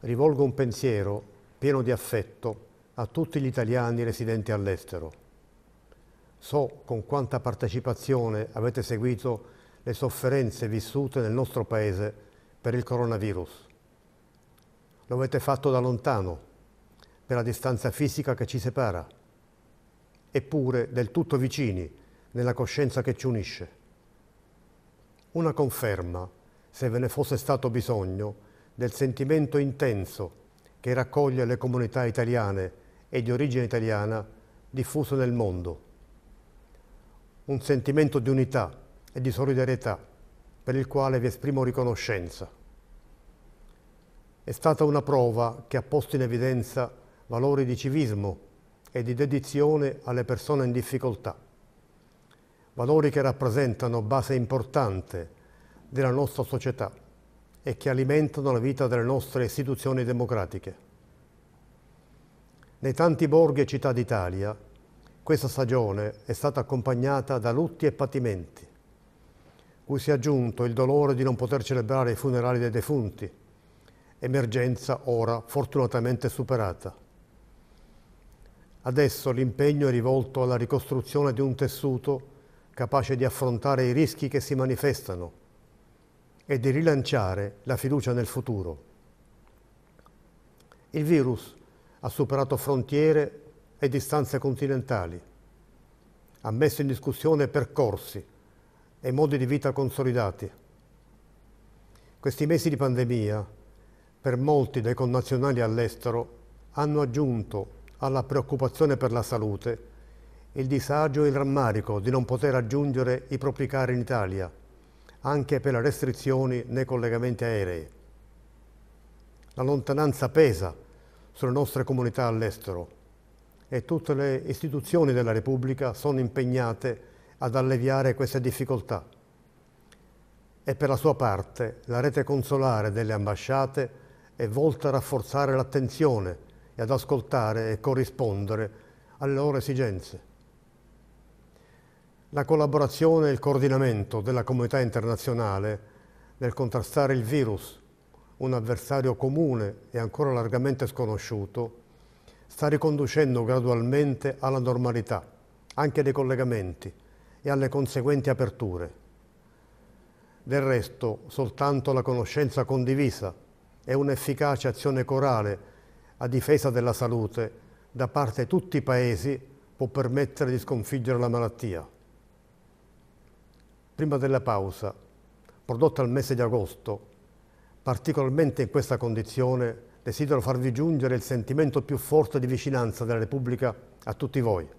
rivolgo un pensiero pieno di affetto a tutti gli italiani residenti all'estero. So con quanta partecipazione avete seguito le sofferenze vissute nel nostro Paese per il coronavirus. Lo avete fatto da lontano, per la distanza fisica che ci separa, eppure del tutto vicini nella coscienza che ci unisce. Una conferma, se ve ne fosse stato bisogno, del sentimento intenso che raccoglie le comunità italiane e di origine italiana diffuso nel mondo. Un sentimento di unità e di solidarietà per il quale vi esprimo riconoscenza. È stata una prova che ha posto in evidenza valori di civismo e di dedizione alle persone in difficoltà, valori che rappresentano base importante della nostra società e che alimentano la vita delle nostre istituzioni democratiche. Nei tanti borghi e città d'Italia, questa stagione è stata accompagnata da lutti e patimenti, cui si è aggiunto il dolore di non poter celebrare i funerali dei defunti, emergenza ora fortunatamente superata. Adesso l'impegno è rivolto alla ricostruzione di un tessuto capace di affrontare i rischi che si manifestano e di rilanciare la fiducia nel futuro. Il virus ha superato frontiere e distanze continentali, ha messo in discussione percorsi e modi di vita consolidati. Questi mesi di pandemia, per molti dei connazionali all'estero, hanno aggiunto alla preoccupazione per la salute il disagio e il rammarico di non poter raggiungere i propri cari in Italia anche per le restrizioni nei collegamenti aerei. La lontananza pesa sulle nostre comunità all'estero e tutte le istituzioni della Repubblica sono impegnate ad alleviare queste difficoltà. E per la sua parte la rete consolare delle ambasciate è volta a rafforzare l'attenzione e ad ascoltare e corrispondere alle loro esigenze. La collaborazione e il coordinamento della comunità internazionale nel contrastare il virus, un avversario comune e ancora largamente sconosciuto, sta riconducendo gradualmente alla normalità, anche dei collegamenti e alle conseguenti aperture. Del resto, soltanto la conoscenza condivisa e un'efficace azione corale a difesa della salute da parte di tutti i Paesi può permettere di sconfiggere la malattia prima della pausa, prodotta al mese di agosto, particolarmente in questa condizione, desidero farvi giungere il sentimento più forte di vicinanza della Repubblica a tutti voi.